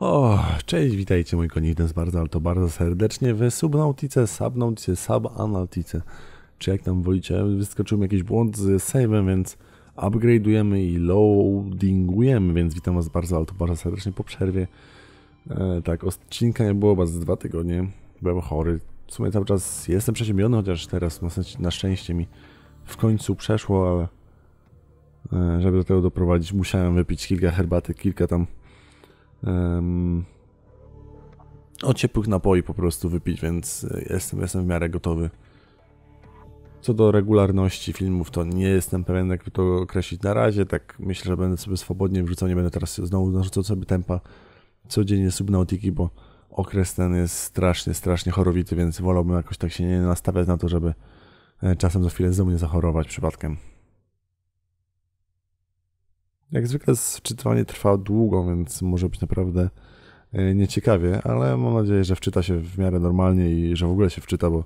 O, cześć, witajcie mój koni, z bardzo, ale to bardzo serdecznie w Subnautice, Subnautice, Subanaltice, czy jak tam wolicie. Wyskoczył mi jakiś błąd z save'em, więc upgrade'ujemy i loadingujemy, więc witam was bardzo, ale to bardzo serdecznie po przerwie. E, tak, odcinka nie było was dwa tygodnie, byłem chory. W sumie cały czas jestem przeziębiony, chociaż teraz na szczęście mi w końcu przeszło, ale e, żeby do tego doprowadzić musiałem wypić kilka herbaty, kilka tam um, o ciepłych napoi po prostu wypić, więc e, jestem, jestem w miarę gotowy. Co do regularności filmów, to nie jestem pewien, jak to określić na razie. Tak myślę, że będę sobie swobodnie wrzucał, nie będę teraz znowu narzucał sobie tempa codziennie subnautiki, bo okres ten jest strasznie, strasznie chorowity, więc wolałbym jakoś tak się nie nastawiać na to, żeby e, czasem za chwilę znowu nie zachorować przypadkiem. Jak zwykle sczytywanie trwa długo, więc może być naprawdę e, nieciekawie, ale mam nadzieję, że wczyta się w miarę normalnie i że w ogóle się wczyta, bo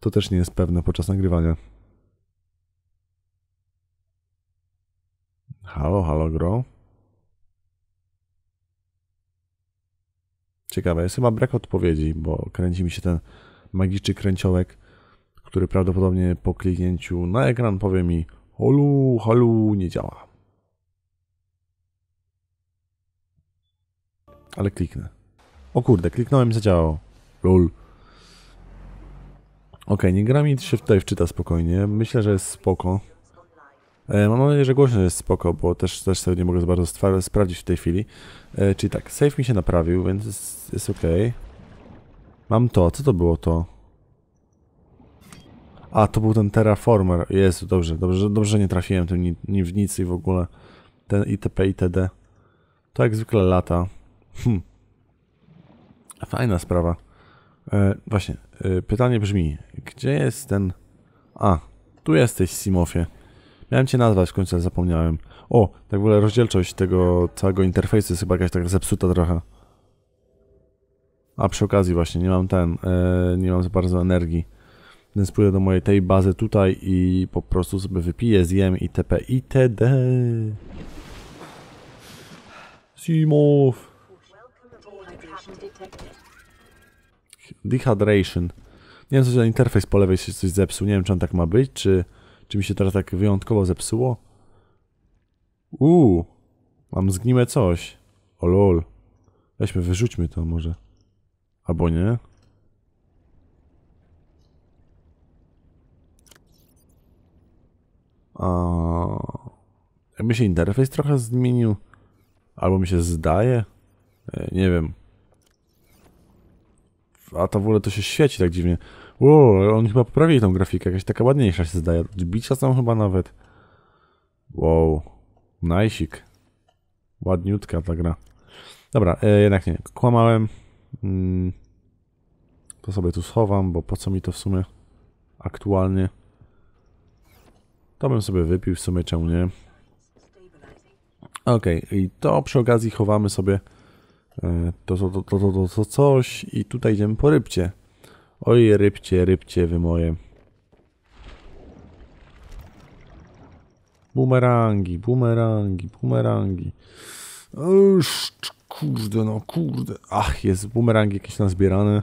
to też nie jest pewne podczas nagrywania. Halo, halo, gro. Ciekawe, jest chyba brak odpowiedzi, bo kręci mi się ten magiczny kręciołek, który prawdopodobnie po kliknięciu na ekran powie mi holu, holu, nie działa. ale kliknę. O kurde, kliknąłem i zadziałało. Lol. Ok, nie gra mi się tutaj wczyta spokojnie. Myślę, że jest spoko. E, mam nadzieję, że głośno jest spoko, bo też, też sobie nie mogę za bardzo sprawdzić w tej chwili. E, czyli tak, save mi się naprawił, więc jest, jest ok. Mam to, co to było to? A, to był ten Terraformer. Jest, dobrze, dobrze, dobrze nie trafiłem tym ni, ni w nic i w ogóle. Ten ITP, ITD. To jak zwykle lata. Hmm. Fajna sprawa. E, właśnie, e, pytanie brzmi, gdzie jest ten... A, tu jesteś, Simofie. Miałem cię nazwać, w końcu zapomniałem. O, tak w ogóle rozdzielczość tego całego interfejsu jest chyba jakaś taka zepsuta trochę. A przy okazji właśnie, nie mam ten, e, nie mam za bardzo energii. Więc pójdę do mojej tej bazy tutaj i po prostu sobie wypiję, zjem itp. itd. Simof. Dehydration. Nie wiem, co ten interfejs po lewej się coś zepsuł. Nie wiem, czy on tak ma być, czy, czy mi się teraz tak wyjątkowo zepsuło. Uuu, mam zgniłe coś. O lol. Weźmy, wyrzućmy to może. Albo nie. A... Jakby się interfejs trochę zmienił. Albo mi się zdaje. E, nie wiem a ta w ogóle to się świeci tak dziwnie. Wow, on chyba poprawili tą grafikę, jakaś taka ładniejsza się zdaje. Bicia tam chyba nawet. Wow, najsik. Ładniutka ta gra. Dobra, e, jednak nie, kłamałem. Mm. To sobie tu schowam, bo po co mi to w sumie aktualnie. To bym sobie wypił w sumie, czemu nie. Okej, okay, i to przy okazji chowamy sobie E, to, to, to, to, to, to coś i tutaj idziemy po rybcie. Oj, rybcie, rybcie, wy moje. Bumerangi, bumerangi, bumerangi. Uż, kurde, no kurde. Ach, jest bumerangi jakieś zbierane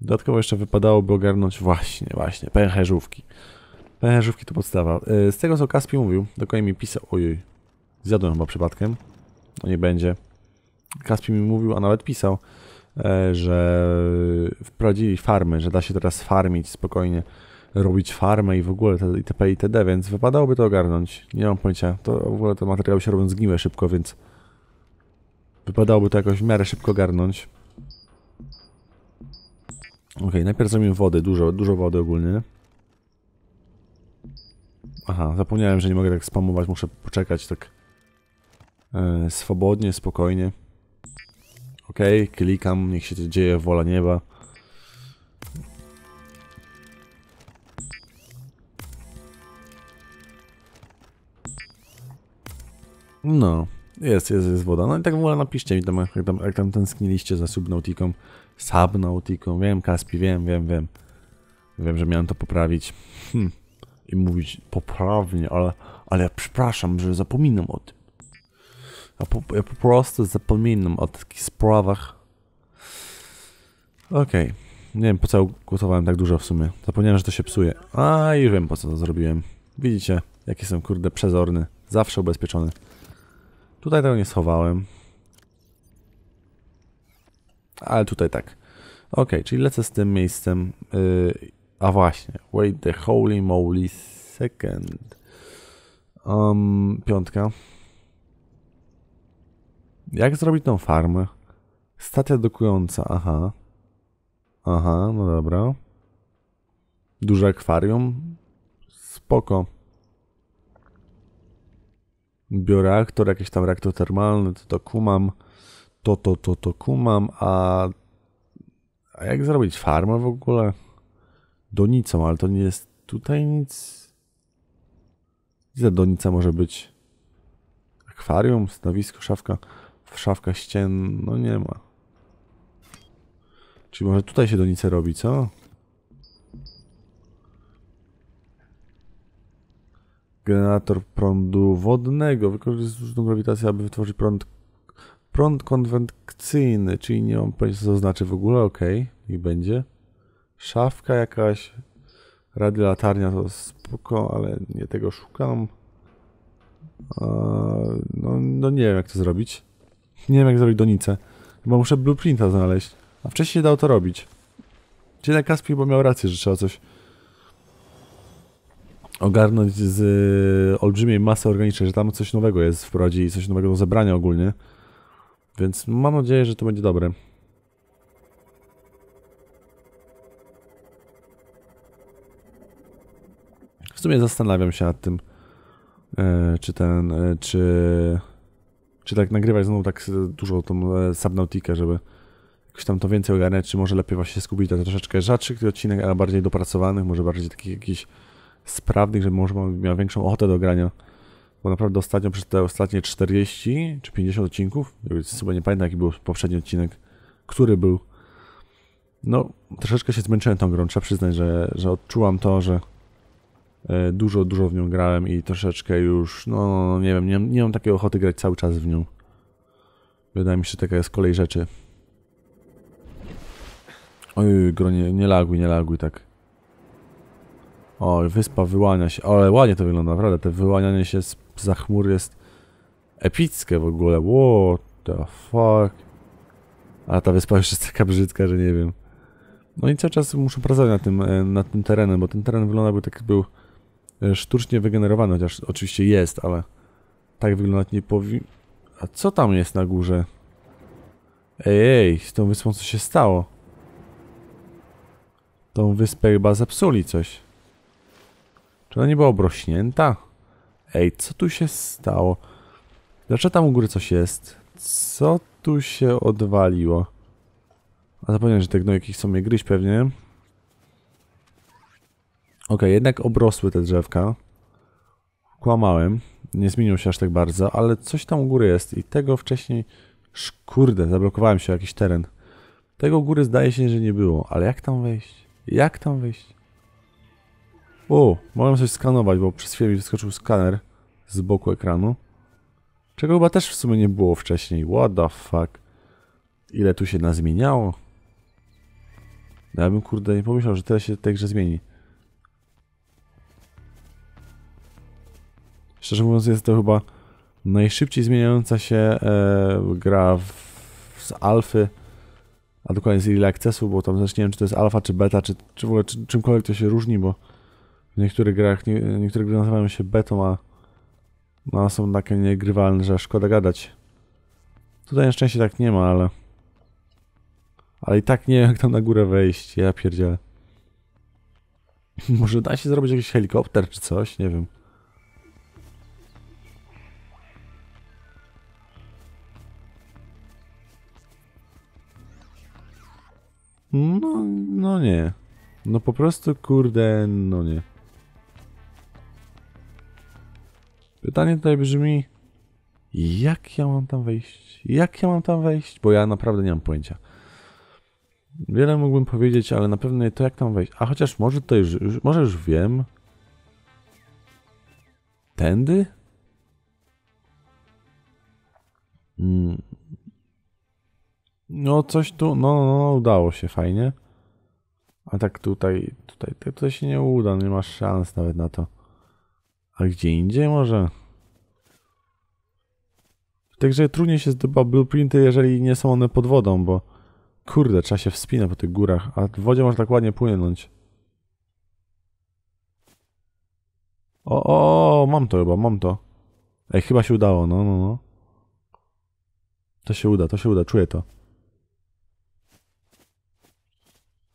Dodatkowo jeszcze wypadałoby ogarnąć właśnie, właśnie, pęcherzówki. Pęcherzówki to podstawa. E, z tego co Kaspi mówił, do mi pisał... Ojej, zjadłem chyba przypadkiem. No nie będzie. Kaspi mi mówił, a nawet pisał, e, że wprowadzili farmy, że da się teraz farmić spokojnie, robić farmę i w ogóle itp. itd., więc wypadałoby to ogarnąć. Nie mam pojęcia, to w ogóle te materiały się robią zgniłe szybko, więc wypadałoby to jakoś w miarę szybko ogarnąć. Okej, okay, najpierw zrobimy wody, dużo, dużo wody ogólnie. Aha, zapomniałem, że nie mogę tak spamować, muszę poczekać tak yy, swobodnie, spokojnie. OK, klikam, niech się to dzieje, wola nieba. No, jest, jest, jest woda. No i tak w ogóle napiszcie mi tam, jak tam, jak tam tęskniliście za Subnautiką, Subnautiką. Wiem, Kaspi, wiem, wiem, wiem. Wiem, że miałem to poprawić. Hm. I mówić poprawnie, ale, ale ja przepraszam, że zapominam o tym. Ja po, ja po prostu zapominam o takich sprawach. Okej. Okay. Nie wiem, po co głosowałem tak dużo w sumie. Zapomniałem, że to się psuje. A, już wiem, po co to zrobiłem. Widzicie, jaki jestem, kurde, przezorny. Zawsze ubezpieczony. Tutaj tego nie schowałem. Ale tutaj tak. Okej, czyli lecę z tym miejscem. Yy, a właśnie, wait the holy moly second. Um, piątka. Jak zrobić tą farmę? Stacja dokująca, aha. Aha, no dobra. Duże akwarium. Spoko. Bioreaktor, jakiś tam reaktor termalny, to to kumam. To, to, to, to kumam, a... A jak zrobić farmę w ogóle? Donicą, ale to nie jest tutaj nic... Gdzie donica może być? Akwarium, stanowisko, szafka. W szafkach ścien, no nie ma. Czyli może tutaj się donice robi, co? Generator prądu wodnego. Wykorzystuje sztuczną grawitację, aby wytworzyć prąd, prąd konwekcyjny, czyli nie mam pojęcia, co to znaczy w ogóle. Ok, niech będzie. Szafka jakaś. Radiolatarnia to spoko, ale nie tego szukam. No, no nie wiem, jak to zrobić. Nie wiem jak zrobić donicę. Chyba muszę blueprinta znaleźć. A wcześniej dało to robić. Dzień Kaspi, bo miał rację, że trzeba coś ogarnąć z y, olbrzymiej masy organicznej, że tam coś nowego jest i coś nowego do zebrania ogólnie. Więc mam nadzieję, że to będzie dobre. W sumie zastanawiam się nad tym, y, czy ten, y, czy czy tak nagrywać znowu tak dużo tą e, Subnautikę, żeby jakoś tam to więcej ogarniać, czy może lepiej właśnie skupić na troszeczkę rzadszych odcinek, a bardziej dopracowanych, może bardziej takich jakichś sprawnych, żeby może miał większą ochotę do grania. Bo naprawdę ostatnio, przez te ostatnie 40 czy 50 odcinków, sobie nie pamiętam jaki był poprzedni odcinek, który był, no troszeczkę się zmęczyłem tą grą, trzeba przyznać, że, że odczułam to, że E, dużo, dużo w nią grałem i troszeczkę już, no, no, no, nie wiem, nie, nie mam takiej ochoty grać cały czas w nią. Wydaje mi się, że taka jest kolej rzeczy. Oj, gronie, nie laguj, nie laguj tak. Oj, wyspa wyłania się. Ale ładnie to wygląda, naprawdę. Te wyłanianie się z, za chmur jest epickie w ogóle. What the fuck. A ta wyspa już jest taka brzydka, że nie wiem. No i cały czas muszę pracować nad tym, e, nad tym terenem, bo ten teren wyglądałby tak, tak był E, sztucznie wygenerowany, chociaż oczywiście jest, ale tak wyglądać nie powi... A co tam jest na górze? Ej, ej, z tą wyspą co się stało? Tą wyspę chyba zepsuli coś. Czy ona nie była obrośnięta? Ej, co tu się stało? Dlaczego tam u góry coś jest? Co tu się odwaliło? A zapomniałem, że te gnojki chcą mnie gryźć pewnie. Okej, okay, jednak obrosły te drzewka. Kłamałem, nie zmienił się aż tak bardzo, ale coś tam u góry jest i tego wcześniej... Kurde, zablokowałem się jakiś teren. Tego góry zdaje się, że nie było, ale jak tam wejść? Jak tam wejść? O, mogłem coś skanować, bo przez chwilę mi wyskoczył skaner z boku ekranu. Czego chyba też w sumie nie było wcześniej. What the fuck? Ile tu się nazmieniało? No ja bym kurde nie pomyślał, że tyle się tej zmieni. szczerze mówiąc jest to chyba najszybciej zmieniająca się e, gra w, z alfy, a dokładnie z Early Accessu, bo tam też nie wiem, czy to jest alfa, czy beta, czy, czy w ogóle czy, czymkolwiek to się różni, bo w niektórych grach, nie, niektóre gry nazywają się betą, a, no, są takie niegrywalne, że szkoda gadać. Tutaj na szczęście tak nie ma, ale... Ale i tak nie wiem, jak tam na górę wejść, ja pierdzielę. Może da się zrobić jakiś helikopter czy coś, nie wiem. No, no nie. No po prostu, kurde, no nie. Pytanie tutaj brzmi, jak ja mam tam wejść? Jak ja mam tam wejść? Bo ja naprawdę nie mam pojęcia. Wiele mógłbym powiedzieć, ale na pewno nie to, jak tam wejść. A chociaż może to już, już może już wiem. Tędy? Hmm. No coś tu, no, no, no udało się fajnie. A tak tutaj, tutaj, tak tutaj się nie uda, no nie masz szans nawet na to. A gdzie indziej może? Także trudniej się zdobywa blueprinty, jeżeli nie są one pod wodą, bo kurde, trzeba się wspinać po tych górach, a w wodzie można tak ładnie płynąć. O, o, mam to chyba, mam to. Ej, chyba się udało, no, no, no. To się uda, to się uda, czuję to.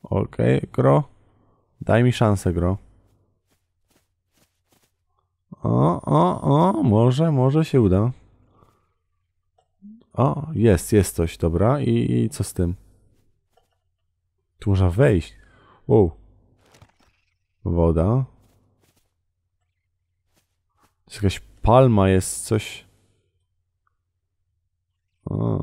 Okej, okay, gro. Daj mi szansę, gro. O, o, o, może, może się uda. O, jest, jest coś, dobra. I, i co z tym? Tu można wejść. O. Woda. Jest jakaś palma, jest coś. O.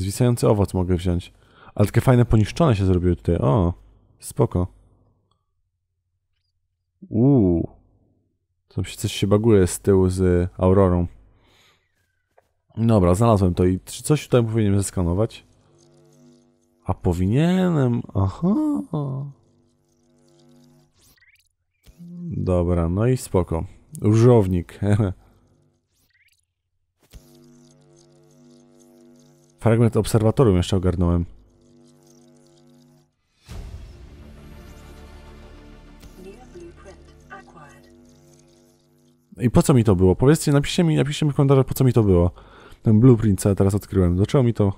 Zwisający owoc mogę wziąć. Ale takie fajne poniszczone się zrobiły tutaj. O, spoko. Uuu. Tam się coś się baguje z tyłu z Aurorą. Dobra, znalazłem to i czy coś tutaj powinienem zeskanować? A powinienem... Aha. Dobra, no i spoko. Różownik. Fragment obserwatorium jeszcze ogarnąłem. I po co mi to było? Powiedzcie, napiszcie mi, napiszcie mi w komentarzach, po co mi to było. Ten blueprint, co ja teraz odkryłem. Do czego mi to...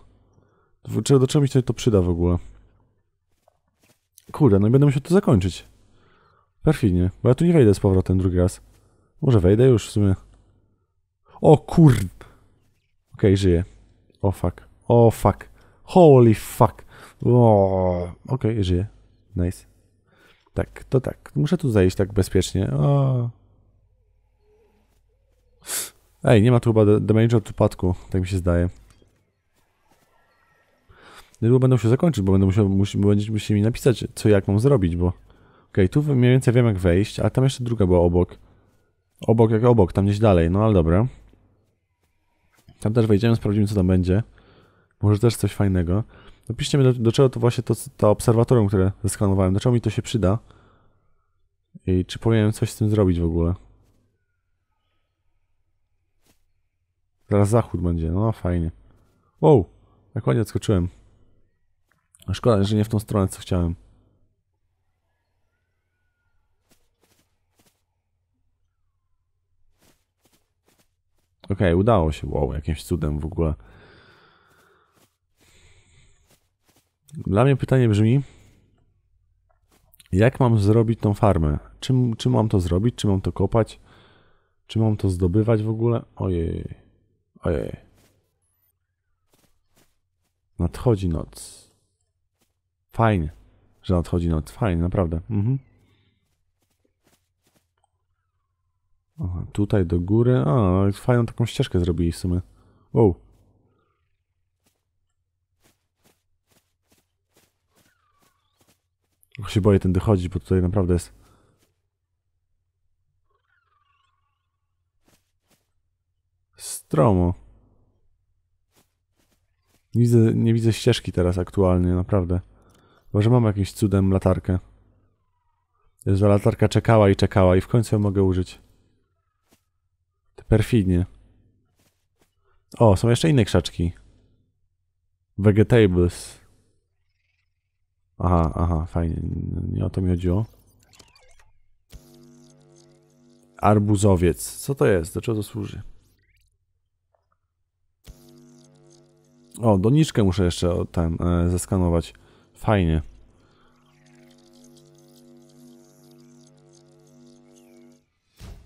Do czego mi się to przyda w ogóle? Kurde, no i będę musiał to zakończyć. Perfidnie, bo ja tu nie wejdę z powrotem drugi raz. Może wejdę już w sumie. O kur... Okej, okay, żyję. O fuck. O oh, fuck. Holy fuck. O, okej, okay, żyje. Nice. Tak, to tak. Muszę tu zejść tak bezpiecznie. O. Ej, nie ma tu chyba damage od upadku, tak mi się zdaje. Niedługo będą się zakończyć, bo będą musiał, musi, będziecie musieli mi napisać, co jak mam zrobić, bo... Okej, okay, tu mniej więcej wiem jak wejść, a tam jeszcze druga była obok. Obok jak obok, tam gdzieś dalej, no ale dobra. Tam też wejdziemy, sprawdzimy co tam będzie. Może też coś fajnego. Napiszcie no mi, do, do czego to właśnie to, to obserwatorium, które zeskanowałem, do czego mi to się przyda. I czy powinienem coś z tym zrobić w ogóle. Teraz zachód będzie, no fajnie. Wow, jak ładnie odskoczyłem. Szkoda, że nie w tą stronę, co chciałem. Okej, okay, udało się. Wow, jakimś cudem w ogóle. Dla mnie pytanie brzmi, jak mam zrobić tą farmę? Czym, czym mam to zrobić? Czy mam to kopać? Czy mam to zdobywać w ogóle? Ojej. Ojej. Nadchodzi noc. Fajnie, że nadchodzi noc. Fajnie, naprawdę. Mhm. Aha, tutaj do góry. A, fajną taką ścieżkę zrobili w sumie. Wow. Tylko się boję tędy chodzić, bo tutaj naprawdę jest... Stromo. Nie widzę, nie widzę ścieżki teraz aktualnie, naprawdę. Może mam jakimś cudem latarkę. Jezu, latarka czekała i czekała i w końcu ją mogę użyć. perfidnie. O, są jeszcze inne krzaczki. Vegetables. Aha, aha, fajnie. Nie o to mi chodziło. Arbuzowiec. Co to jest? Do czego to służy? O, doniczkę muszę jeszcze ten e, zeskanować. Fajnie.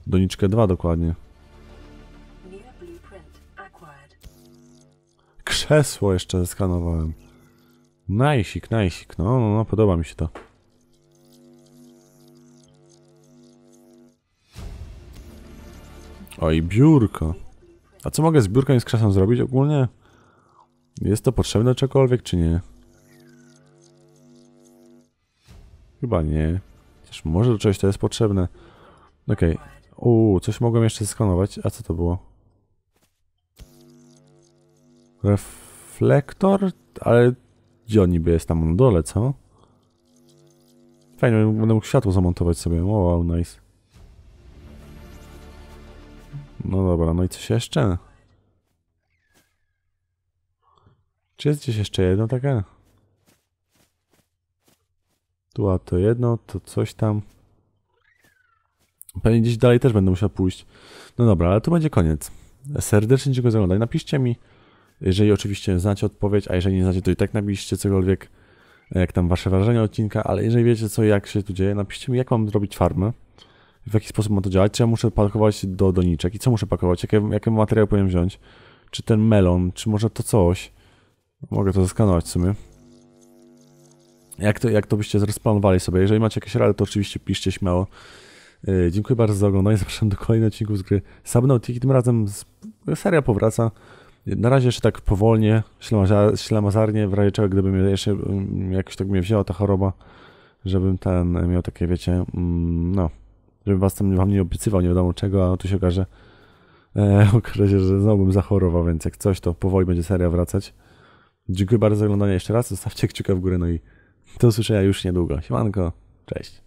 Doniczkę 2 dokładnie. Krzesło jeszcze zeskanowałem. Najsik, najsik. No, no, no, podoba mi się to. Oj, biurko. A co mogę z biurką i z krzesłem zrobić ogólnie? Jest to potrzebne czegokolwiek, czy nie? Chyba nie. Chociaż może do czegoś to jest potrzebne. Okej. Okay. Uuu, coś mogłem jeszcze zeskanować. A co to było? Reflektor? Ale gdzie on niby jest tam na dole, co? Fajnie, będę mógł światło zamontować sobie. Wow, nice. No dobra, no i coś jeszcze? Czy jest gdzieś jeszcze jedno takie? Tu, a to jedno, to coś tam. Pewnie gdzieś dalej też będę musiał pójść. No dobra, ale tu będzie koniec. Serdecznie dziękuję za oglądanie. Napiszcie mi, jeżeli oczywiście znacie odpowiedź, a jeżeli nie znacie, to i tak napiszcie cokolwiek, e, jak tam wasze wrażenia odcinka, ale jeżeli wiecie co jak się tu dzieje, napiszcie mi, jak mam zrobić farmę, w jaki sposób ma to działać, czy ja muszę pakować do doniczek i co muszę pakować, jakie, jakie materiały powinien wziąć, czy ten melon, czy może to coś. Mogę to zeskanować w sumie. Jak to, jak to byście zrozplanowali sobie? Jeżeli macie jakieś rady, to oczywiście piszcie śmiało. Yy, dziękuję bardzo za oglądanie. Zapraszam do kolejnych odcinków z gry Subnautica. Tym razem z, seria powraca. Na razie jeszcze tak powolnie, ślamazarnie, w razie czego gdyby jeszcze mm, jakoś tak mnie wzięła ta choroba, żebym ten miał takie, wiecie, mm, no, żebym was tam wam nie obiecywał nie wiadomo czego, a tu się okaże, e, okaże się, że znowu bym zachorował, więc jak coś, to powoli będzie seria wracać. Dziękuję bardzo za oglądanie jeszcze raz, zostawcie kciuka w górę, no i do usłyszenia już niedługo. Siemanko, cześć.